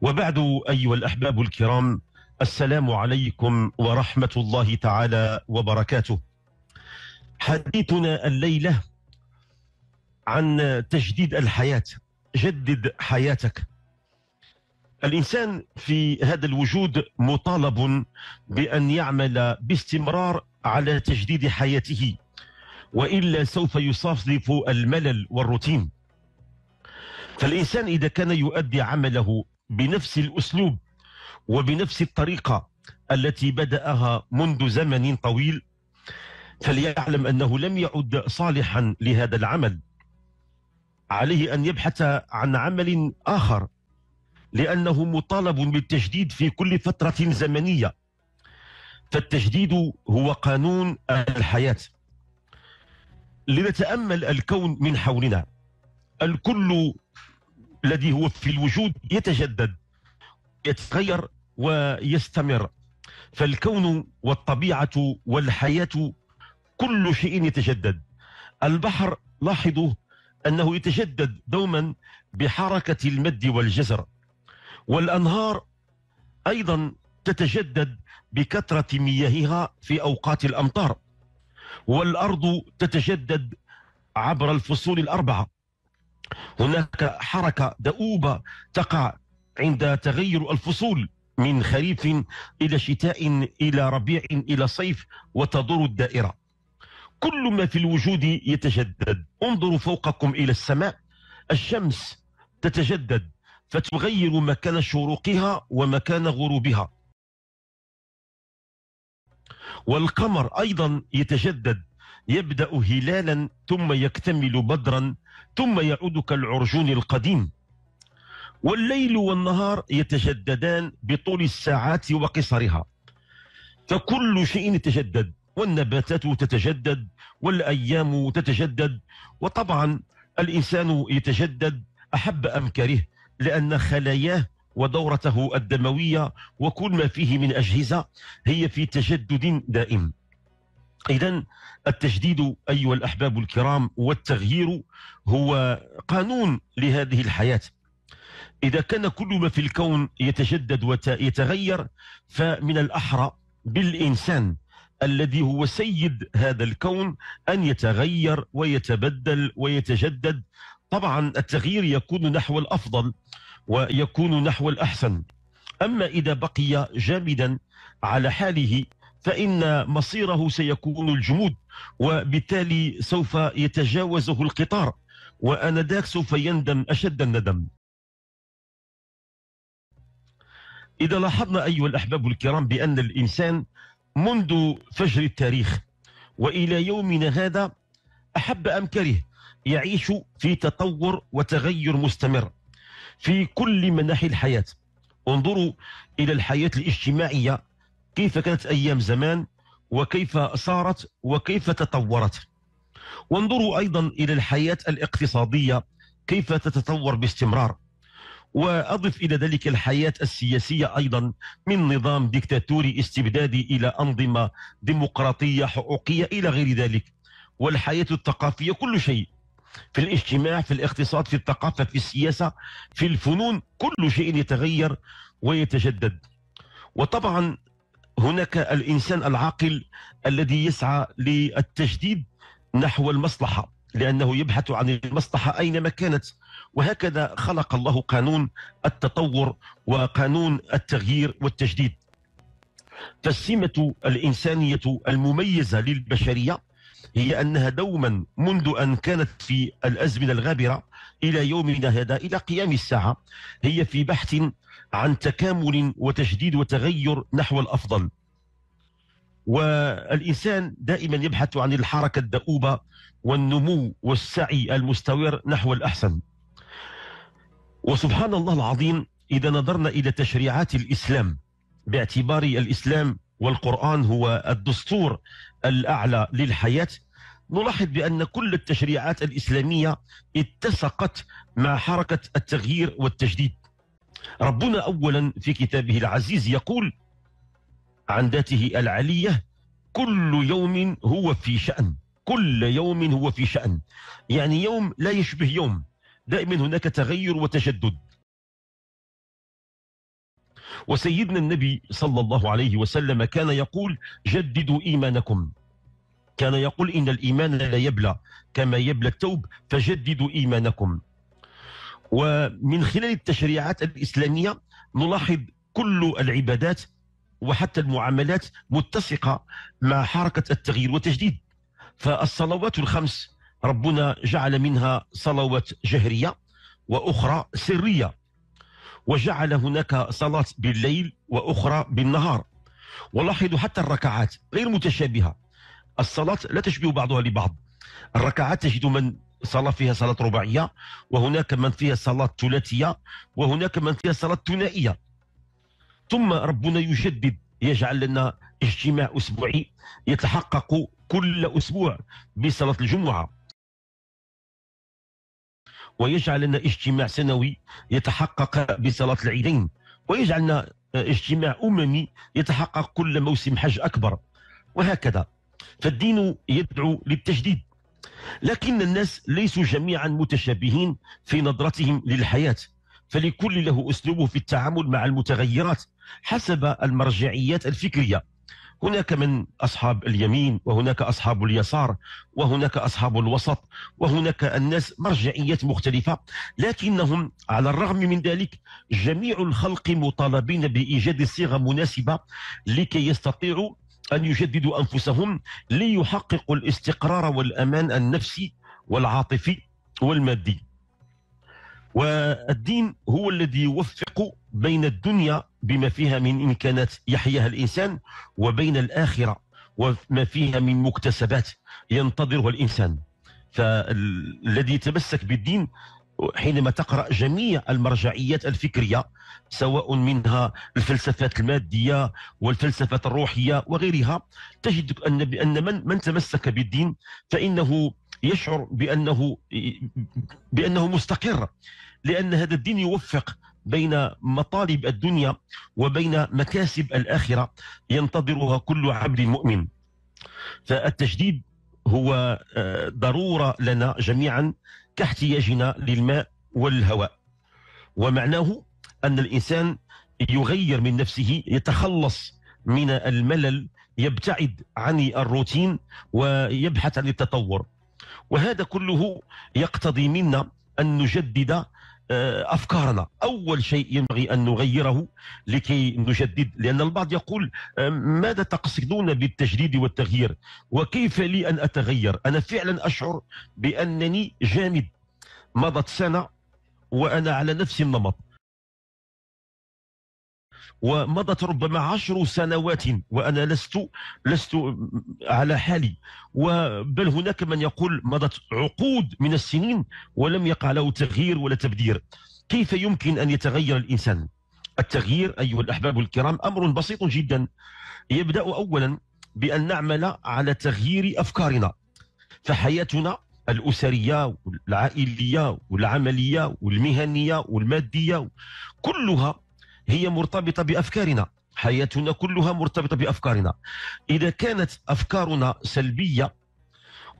وبعد أيها الأحباب الكرام السلام عليكم ورحمة الله تعالى وبركاته حديثنا الليلة عن تجديد الحياة جدد حياتك الإنسان في هذا الوجود مطالب بأن يعمل باستمرار على تجديد حياته وإلا سوف يصادف الملل والروتين فالإنسان إذا كان يؤدي عمله بنفس الأسلوب وبنفس الطريقة التي بدأها منذ زمن طويل فليعلم أنه لم يعد صالحا لهذا العمل عليه أن يبحث عن عمل آخر لأنه مطالب بالتجديد في كل فترة زمنية فالتجديد هو قانون الحياة لنتأمل الكون من حولنا الكل الذي هو في الوجود يتجدد يتغير ويستمر فالكون والطبيعة والحياة كل شيء يتجدد البحر لاحظوا أنه يتجدد دوما بحركة المد والجزر والأنهار أيضا تتجدد بكثرة مياهها في أوقات الأمطار والأرض تتجدد عبر الفصول الأربعة هناك حركة دؤوبة تقع عند تغير الفصول من خريف إلى شتاء إلى ربيع إلى صيف وتدور الدائرة كل ما في الوجود يتجدد انظروا فوقكم إلى السماء الشمس تتجدد فتغير مكان شروقها ومكان غروبها والقمر أيضا يتجدد يبدأ هلالا ثم يكتمل بدرا ثم يعود كالعرجون القديم والليل والنهار يتجددان بطول الساعات وقصرها فكل شيء يتجدد والنباتات تتجدد والأيام تتجدد وطبعا الإنسان يتجدد أحب أم كره لأن خلاياه ودورته الدموية وكل ما فيه من أجهزة هي في تجدد دائم إذا التجديد أيها الأحباب الكرام والتغيير هو قانون لهذه الحياة إذا كان كل ما في الكون يتجدد ويتغير فمن الأحرى بالإنسان الذي هو سيد هذا الكون أن يتغير ويتبدل ويتجدد طبعا التغيير يكون نحو الأفضل ويكون نحو الأحسن أما إذا بقي جامدا على حاله فإن مصيره سيكون الجمود وبالتالي سوف يتجاوزه القطار وأنا ذاك سوف يندم أشد الندم إذا لاحظنا أيها الأحباب الكرام بأن الإنسان منذ فجر التاريخ وإلى يومنا هذا أحب أم كره يعيش في تطور وتغير مستمر في كل مناحي الحياة انظروا إلى الحياة الاجتماعية كيف كانت أيام زمان وكيف صارت وكيف تطورت وانظروا أيضا إلى الحياة الاقتصادية كيف تتطور باستمرار وأضف إلى ذلك الحياة السياسية أيضا من نظام ديكتاتوري استبدادي إلى أنظمة ديمقراطية حقوقية إلى غير ذلك والحياة الثقافية كل شيء في الاجتماع في الاقتصاد في الثقافة في السياسة في الفنون كل شيء يتغير ويتجدد وطبعا هناك الإنسان العاقل الذي يسعى للتجديد نحو المصلحة لأنه يبحث عن المصلحة أينما كانت وهكذا خلق الله قانون التطور وقانون التغيير والتجديد فالسمة الإنسانية المميزة للبشرية هي أنها دوما منذ أن كانت في الأزمنة الغابرة إلى يومنا هذا إلى قيام الساعة هي في بحث عن تكامل وتجديد وتغير نحو الأفضل والإنسان دائما يبحث عن الحركة الدؤوبة والنمو والسعي المستمر نحو الأحسن وسبحان الله العظيم إذا نظرنا إلى تشريعات الإسلام باعتبار الإسلام والقرآن هو الدستور الأعلى للحياة نلاحظ بأن كل التشريعات الإسلامية اتسقت مع حركة التغيير والتجديد ربنا أولا في كتابه العزيز يقول عن ذاته العلية كل يوم هو في شأن كل يوم هو في شأن يعني يوم لا يشبه يوم دائما هناك تغير وتجدد وسيدنا النبي صلى الله عليه وسلم كان يقول جددوا إيمانكم كان يقول إن الإيمان لا يبلى كما يبلى التوب فجددوا إيمانكم ومن خلال التشريعات الإسلامية نلاحظ كل العبادات وحتى المعاملات متسقة مع حركة التغيير والتجديد فالصلوات الخمس ربنا جعل منها صلوات جهرية وأخرى سرية وجعل هناك صلاة بالليل وأخرى بالنهار ولاحظوا حتى الركعات غير متشابهة الصلاة لا تشبه بعضها لبعض الركعات تجد من صلاة فيها صلاة رباعية وهناك من فيها صلاة ثلاثية وهناك من فيها صلاة ثنائية ثم ربنا يجدد يجعل لنا اجتماع أسبوعي يتحقق كل أسبوع بصلاة الجمعة ويجعل لنا اجتماع سنوي يتحقق بصلاة العيدين ويجعلنا اجتماع أممي يتحقق كل موسم حج أكبر وهكذا فالدين يدعو للتجديد لكن الناس ليسوا جميعا متشابهين في نظرتهم للحياة فلكل له أسلوبه في التعامل مع المتغيرات حسب المرجعيات الفكرية هناك من أصحاب اليمين وهناك أصحاب اليسار وهناك أصحاب الوسط وهناك الناس مرجعيات مختلفة لكنهم على الرغم من ذلك جميع الخلق مطالبين بإيجاد صيغة مناسبة لكي يستطيعوا أن يجددوا أنفسهم ليحققوا الاستقرار والأمان النفسي والعاطفي والمادي والدين هو الذي يوفق بين الدنيا بما فيها من إمكانات يحياها الإنسان وبين الآخرة وما فيها من مكتسبات ينتظرها الإنسان فالذي يتمسك بالدين حينما تقرأ جميع المرجعيات الفكرية سواء منها الفلسفات المادية والفلسفات الروحية وغيرها تجد أن بأن من من تمسك بالدين فإنه يشعر بأنه بأنه مستقر لأن هذا الدين يوفق بين مطالب الدنيا وبين مكاسب الآخرة ينتظرها كل عبد مؤمن فالتجديد هو آه، ضرورة لنا جميعا كاحتياجنا للماء والهواء ومعناه أن الإنسان يغير من نفسه يتخلص من الملل يبتعد عن الروتين ويبحث عن التطور وهذا كله يقتضي منا أن نجدد آه، افكارنا اول شيء ينبغي ان نغيره لكي نجدد لان البعض يقول آه، ماذا تقصدون بالتجديد والتغيير وكيف لي ان اتغير انا فعلا اشعر بانني جامد مضت سنه وانا على نفس النمط ومضت ربما عشر سنوات وأنا لست لست على حالي وبل هناك من يقول مضت عقود من السنين ولم يقع له تغيير ولا تبدير كيف يمكن أن يتغير الإنسان؟ التغيير أيها الأحباب الكرام أمر بسيط جدا يبدأ أولا بأن نعمل على تغيير أفكارنا فحياتنا الأسرية والعائلية والعملية والمهنية والمادية كلها هي مرتبطة بأفكارنا حياتنا كلها مرتبطة بأفكارنا إذا كانت أفكارنا سلبية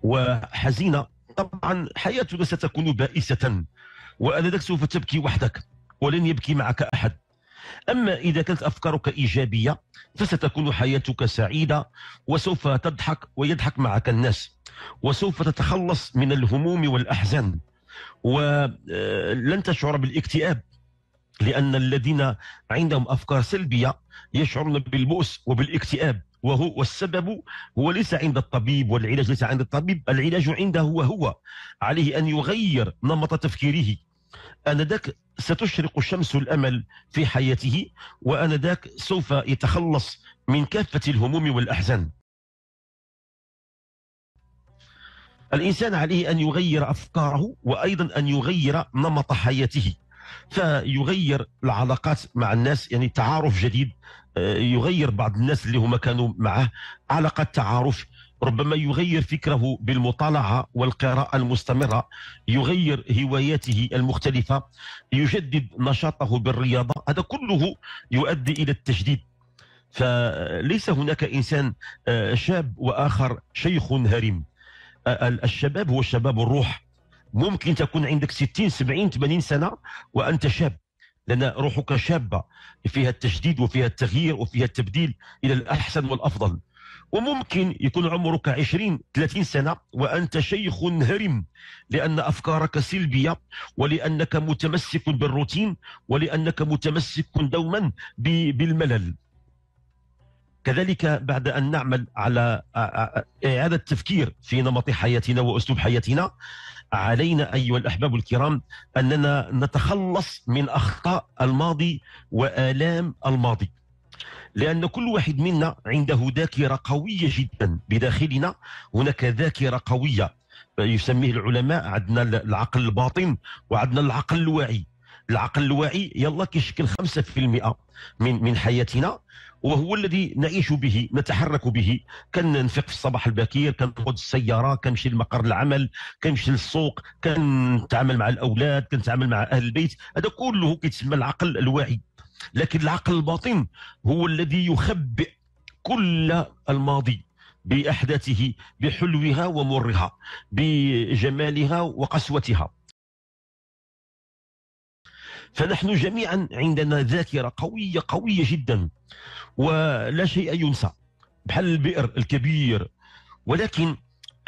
وحزينة طبعا حياتنا ستكون بائسة وأنذاك سوف تبكي وحدك ولن يبكي معك أحد أما إذا كانت أفكارك إيجابية فستكون حياتك سعيدة وسوف تضحك ويضحك معك الناس وسوف تتخلص من الهموم والأحزان ولن آه، تشعر بالاكتئاب لأن الذين عندهم أفكار سلبية يشعرون بالبؤس وبالاكتئاب وهو والسبب هو ليس عند الطبيب والعلاج ليس عند الطبيب العلاج عنده هو هو عليه أن يغير نمط تفكيره آنذاك ستشرق شمس الأمل في حياته وآنذاك سوف يتخلص من كافة الهموم والأحزان الإنسان عليه أن يغير أفكاره وأيضا أن يغير نمط حياته فيغير العلاقات مع الناس يعني تعارف جديد آه، يغير بعض الناس اللي هما كانوا معه علاقة تعارف ربما يغير فكره بالمطالعة والقراءة المستمرة يغير هواياته المختلفة يجدد نشاطه بالرياضة هذا كله يؤدي إلى التجديد فليس هناك إنسان آه، شاب وآخر شيخ هرم آه، الشباب هو شباب الروح ممكن تكون عندك 60 70 80 سنه وانت شاب لان روحك شابه فيها التجديد وفيها التغيير وفيها التبديل الى الاحسن والافضل وممكن يكون عمرك 20 30 سنه وانت شيخ هرم لان افكارك سلبيه ولانك متمسك بالروتين ولانك متمسك دوما بالملل كذلك بعد ان نعمل على اعاده التفكير في نمط حياتنا واسلوب حياتنا علينا أيها الأحباب الكرام أننا نتخلص من أخطاء الماضي وآلام الماضي لأن كل واحد منا عنده ذاكرة قوية جدا بداخلنا هناك ذاكرة قوية يسميه العلماء عندنا العقل الباطن وعندنا العقل الواعي العقل الواعي يلا كيشكل 5% من من حياتنا وهو الذي نعيش به نتحرك به كننفق في الصباح الباكير كنقود السياره كنمشي لمقر العمل كنمشي للسوق كنتعامل مع الاولاد كنتعامل مع اهل البيت هذا كله كيتسمى العقل الواعي لكن العقل الباطن هو الذي يخبئ كل الماضي باحداثه بحلوها ومرها بجمالها وقسوتها فنحن جميعا عندنا ذاكرة قوية قوية جدا ولا شيء ينسى بحال البئر الكبير ولكن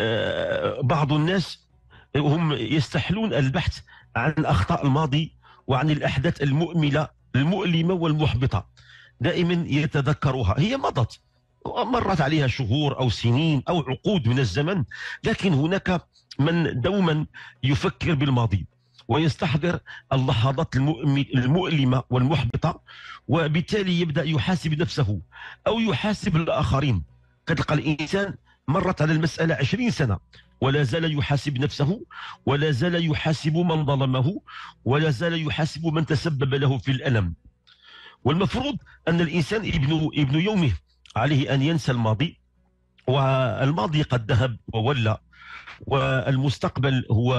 آه، بعض الناس هم يستحلون البحث عن أخطاء الماضي وعن الأحداث المؤملة المؤلمة والمحبطة دائما يتذكرها هي مضت مرت عليها شهور أو سنين أو عقود من الزمن لكن هناك من دوما يفكر بالماضي ويستحضر اللحظات المؤلمة والمحبطة وبالتالي يبدأ يحاسب نفسه أو يحاسب الآخرين كتلقى الإنسان مرت على المسألة 20 سنة ولا زال يحاسب نفسه ولا زال يحاسب من ظلمه ولا زال يحاسب من تسبب له في الألم والمفروض أن الإنسان ابن, ابن يومه عليه أن ينسى الماضي والماضي قد ذهب وولى والمستقبل هو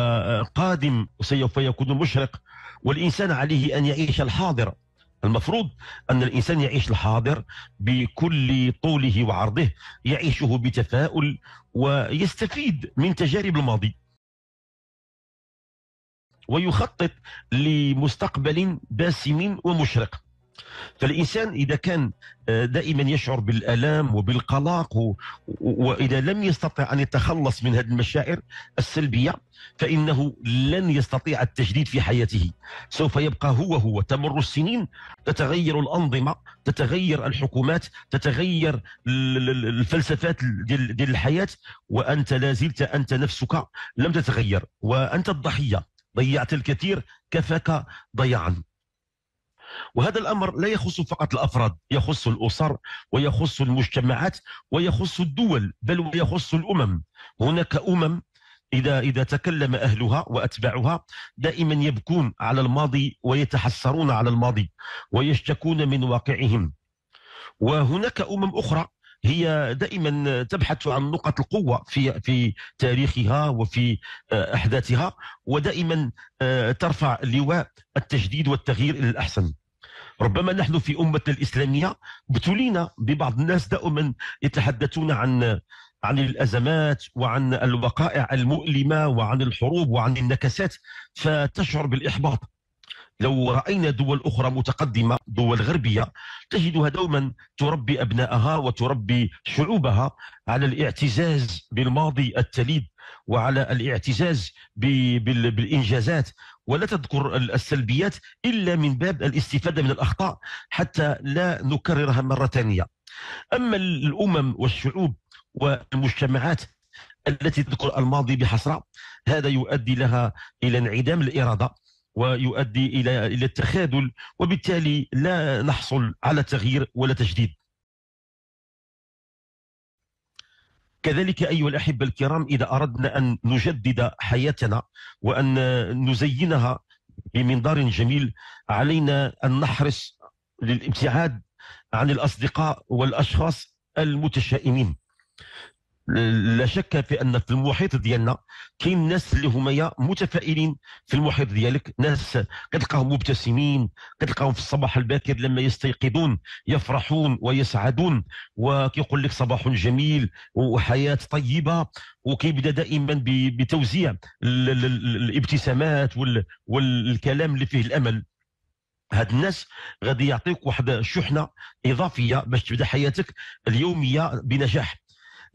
قادم وسوف يكون مشرق والإنسان عليه أن يعيش الحاضر المفروض أن الإنسان يعيش الحاضر بكل طوله وعرضه يعيشه بتفاؤل ويستفيد من تجارب الماضي ويخطط لمستقبل باسم ومشرق فالإنسان إذا كان آه، دائما يشعر بالألام وبالقلق وإذا لم يستطع أن يتخلص من هذه المشاعر السلبية فإنه لن يستطيع التجديد في حياته سوف يبقى هو هو تمر السنين تتغير الأنظمة تتغير الحكومات تتغير الفلسفات ديال الحياة وأنت لازلت أنت نفسك لم تتغير وأنت الضحية ضيعت الكثير كفاك ضياعا وهذا الأمر لا يخص فقط الأفراد يخص الأسر ويخص المجتمعات ويخص الدول بل ويخص الأمم هناك أمم إذا إذا تكلم أهلها وأتباعها دائما يبكون على الماضي ويتحسرون على الماضي ويشتكون من واقعهم وهناك أمم أخرى هي دائما تبحث عن نقط القوة في في تاريخها وفي آه، أحداثها ودائما آه، ترفع لواء التجديد والتغيير إلى الأحسن ربما نحن في أمتنا الإسلامية ابتلينا ببعض الناس دائما يتحدثون عن عن الأزمات وعن الوقائع المؤلمة وعن الحروب وعن النكسات فتشعر بالإحباط لو رأينا دول أخرى متقدمة دول غربية تجدها دوما تربي أبنائها وتربي شعوبها على الاعتزاز بالماضي التليد وعلى الاعتزاز بالإنجازات ولا تذكر السلبيات إلا من باب الاستفادة من الأخطاء حتى لا نكررها مرة ثانية أما الأمم والشعوب والمجتمعات التي تذكر الماضي بحسرة هذا يؤدي لها إلى انعدام الإرادة ويؤدي إلى إلى التخاذل وبالتالي لا نحصل على تغيير ولا تجديد كذلك أيها الأحبة الكرام إذا أردنا أن نجدد حياتنا وأن نزينها بمنظار جميل علينا أن نحرص للابتعاد عن الأصدقاء والأشخاص المتشائمين لا شك في ان في المحيط ديالنا كاين ناس اللي هما متفائلين في المحيط ديالك ناس كتلقاهم مبتسمين كتلقاهم في الصباح الباكر لما يستيقظون يفرحون ويسعدون وكيقول لك صباح جميل وحياه طيبه وكيبدا دائما بتوزيع الابتسامات والكلام اللي فيه الامل هاد الناس غادي يعطيوك واحد الشحنه اضافيه باش تبدا حياتك اليوميه بنجاح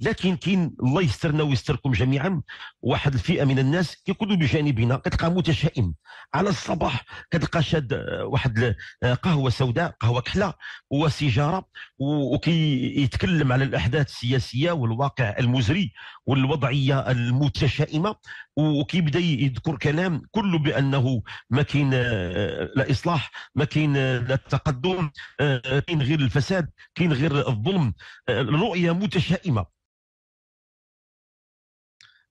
لكن كاين الله يسترنا ويستركم جميعا واحد الفئه من الناس كيكونوا بجانبنا كتلقى متشائم على الصباح كتلقى شاد آه، واحد آه، قهوه سوداء قهوه كحله وسيجاره وكيتكلم على الاحداث السياسيه والواقع المزري والوضعيه المتشائمه وكيبدا يذكر كلام كله بانه ما كاين آه، لا اصلاح ما كاين لا تقدم كاين غير الفساد كاين غير الظلم رؤيه متشائمه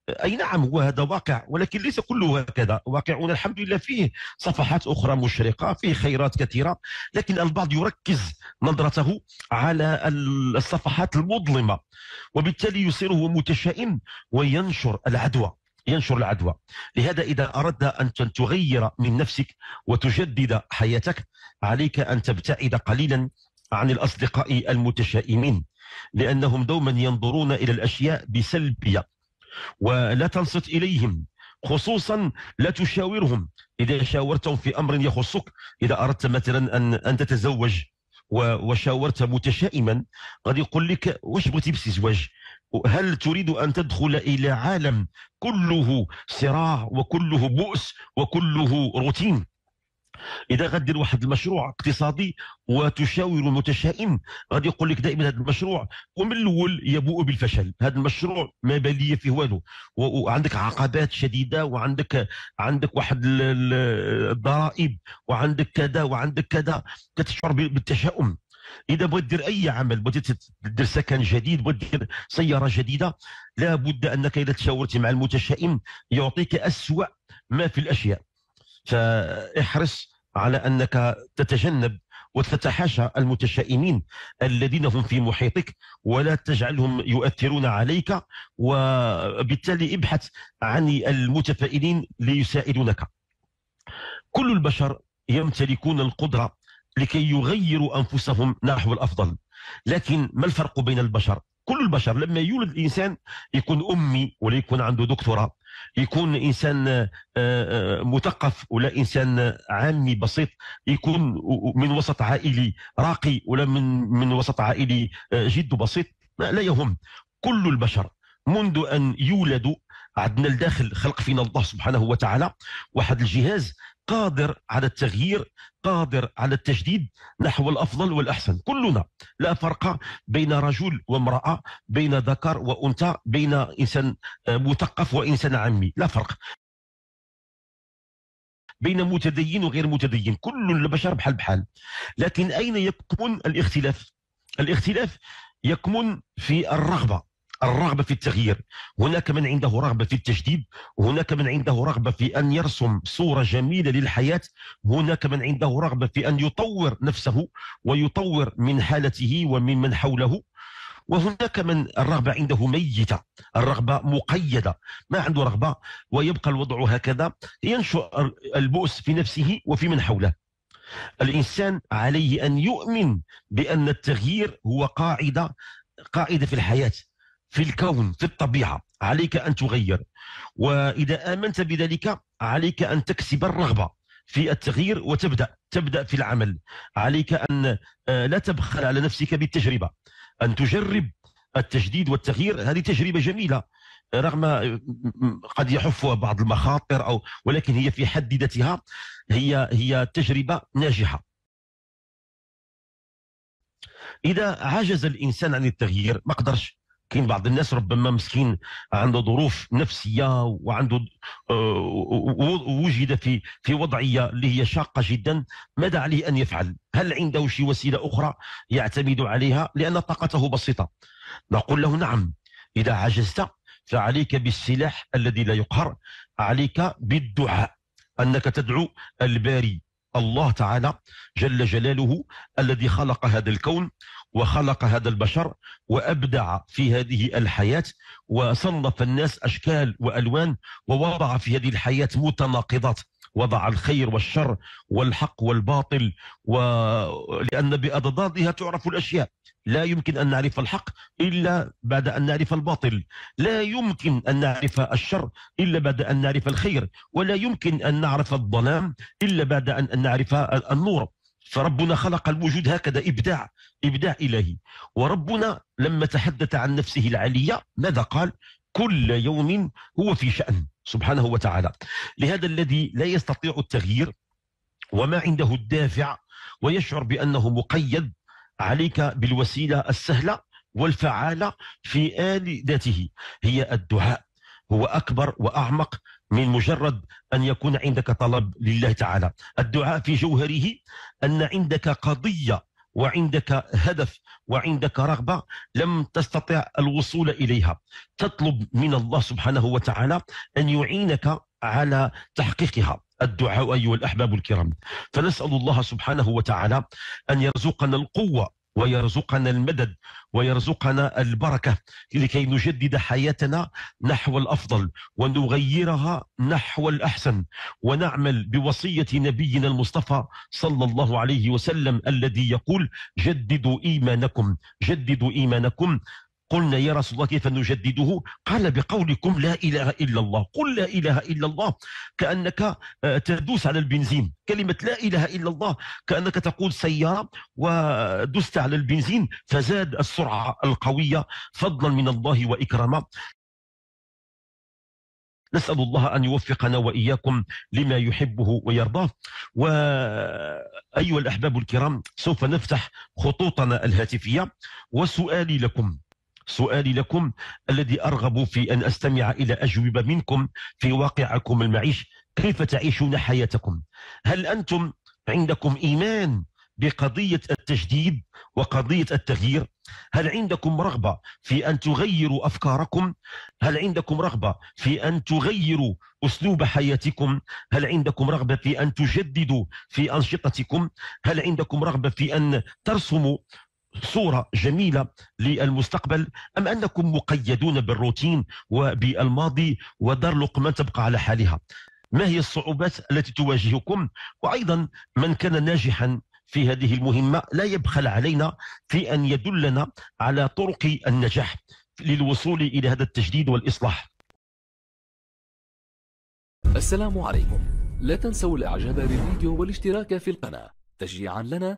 اي نعم هو هذا واقع ولكن ليس كله هكذا واقعنا الحمد لله فيه صفحات اخرى مشرقه فيه خيرات كثيره لكن البعض يركز نظرته على الصفحات المظلمه وبالتالي يصير هو متشائم وينشر العدوى ينشر العدوى لهذا إذا أردت أن تغير من نفسك وتجدد حياتك عليك أن تبتعد قليلا عن الأصدقاء المتشائمين لأنهم دوما ينظرون إلى الأشياء بسلبية ولا تنصت إليهم خصوصا لا تشاورهم إذا شاورتهم في أمر يخصك إذا أردت مثلا أن, أن تتزوج وشاورت متشائما غادي يقول لك واش بغيتي بالزواج هل تريد أن تدخل إلى عالم كله صراع وكله بؤس وكله روتين اذا غدير واحد المشروع اقتصادي وتشاور متشائم غادي يقول لك دائما هذا المشروع ومن الاول يبوء بالفشل هذا المشروع ما بالي فيه والو وعندك عقبات شديده وعندك عندك واحد الضرائب وعندك كذا وعندك كذا كتشعر بالتشاؤم اذا بغيت دير اي عمل بغيت دير سكن جديد بغيت دير سياره جديده لابد انك اذا تشاورتي مع المتشائم يعطيك اسوا ما في الاشياء فاحرص على انك تتجنب وتتحاشى المتشائمين الذين هم في محيطك ولا تجعلهم يؤثرون عليك وبالتالي ابحث عن المتفائلين ليساعدونك كل البشر يمتلكون القدرة لكي يغيروا أنفسهم نحو الأفضل لكن ما الفرق بين البشر؟ كل البشر لما يولد الإنسان يكون أمي ولا يكون عنده دكتوراه يكون انسان آه، آه، مثقف ولا انسان عامي بسيط يكون من وسط عائلي راقي ولا من من وسط عائلي آه، جد بسيط لا يهم كل البشر منذ ان يولدوا عندنا لداخل خلق فينا الله سبحانه وتعالى واحد الجهاز قادر على التغيير قادر على التجديد نحو الافضل والاحسن كلنا لا فرق بين رجل وامراه بين ذكر وانثى بين انسان آه، مثقف وانسان عامي لا فرق بين متدين وغير متدين كل البشر بحال بحال لكن اين يكمن الاختلاف الاختلاف يكمن في الرغبه الرغبه في التغيير هناك من عنده رغبه في التجديد هناك من عنده رغبه في ان يرسم صوره جميله للحياه هناك من عنده رغبه في ان يطور نفسه ويطور من حالته ومن من حوله وهناك من الرغبة عنده ميتة الرغبة مقيدة ما عنده رغبة ويبقى الوضع هكذا ينشأ البؤس في نفسه وفي من حوله الإنسان عليه أن يؤمن بأن التغيير هو قاعدة قاعدة في الحياة في الكون في الطبيعة عليك أن تغير وإذا آمنت بذلك عليك أن تكسب الرغبة في التغيير وتبدأ تبدأ في العمل عليك أن آه، لا تبخل على نفسك بالتجربة أن تجرب التجديد والتغيير هذه تجربة جميلة رغم آه، قد يحفها بعض المخاطر أو ولكن هي في حد ذاتها هي هي تجربة ناجحة إذا عجز الإنسان عن التغيير ما قدرش كاين بعض الناس ربما مسكين عنده ظروف نفسيه وعنده آه، وجد في في وضعيه اللي هي شاقه جدا ماذا عليه ان يفعل؟ هل عنده شي وسيله اخرى يعتمد عليها لان طاقته بسيطه؟ نقول له نعم اذا عجزت فعليك بالسلاح الذي لا يقهر عليك بالدعاء انك تدعو الباري الله تعالى جل جلاله الذي خلق هذا الكون وخلق هذا البشر وأبدع في هذه الحياة وصنف الناس أشكال وألوان ووضع في هذه الحياة متناقضات وضع الخير والشر والحق والباطل ولأن بأضدادها تعرف الأشياء لا يمكن أن نعرف الحق إلا بعد أن نعرف الباطل لا يمكن أن نعرف الشر إلا بعد أن نعرف الخير ولا يمكن أن نعرف الظلام إلا بعد أن نعرف النور فربنا خلق الوجود هكذا إبداع إبداع إلهي وربنا لما تحدث عن نفسه العلية ماذا قال كل يوم هو في شأن سبحانه وتعالى لهذا الذي لا يستطيع التغيير وما عنده الدافع ويشعر بأنه مقيد عليك بالوسيلة السهلة والفعالة في آل ذاته هي الدعاء هو أكبر وأعمق من مجرد أن يكون عندك طلب لله تعالى الدعاء في جوهره أن عندك قضية وعندك هدف وعندك رغبة لم تستطع الوصول إليها تطلب من الله سبحانه وتعالى أن يعينك على تحقيقها الدعاء أيها الأحباب الكرام فنسأل الله سبحانه وتعالى أن يرزقنا القوة ويرزقنا المدد ويرزقنا البركة لكي نجدد حياتنا نحو الأفضل ونغيرها نحو الأحسن ونعمل بوصية نبينا المصطفى صلى الله عليه وسلم الذي يقول جددوا إيمانكم جددوا إيمانكم قلنا يا رسول الله كيف نجدده قال بقولكم لا إله إلا الله قل لا إله إلا الله كأنك آه، تدوس على البنزين كلمة لا إله إلا الله كأنك تقول سيارة ودست على البنزين فزاد السرعة القوية فضلا من الله وإكراما نسأل الله أن يوفقنا وإياكم لما يحبه ويرضاه وأيها الأحباب الكرام سوف نفتح خطوطنا الهاتفية وسؤالي لكم سؤالي لكم الذي أرغب في أن أستمع إلى أجوبة منكم في واقعكم المعيش كيف تعيشون حياتكم هل أنتم عندكم إيمان بقضية التجديد وقضية التغيير هل عندكم رغبة في أن تغيروا أفكاركم هل عندكم رغبة في أن تغيروا أسلوب حياتكم هل عندكم رغبة في أن تجددوا في أنشطتكم هل عندكم رغبة في أن ترسموا صورة جميلة للمستقبل أم أنكم مقيدون بالروتين وبالماضي ودار لقمان تبقى على حالها ما هي الصعوبات التي تواجهكم وأيضا من كان ناجحا في هذه المهمة لا يبخل علينا في أن يدلنا على طرق النجاح للوصول إلى هذا التجديد والإصلاح السلام عليكم لا تنسوا الإعجاب بالفيديو والاشتراك في القناة تشجيعا لنا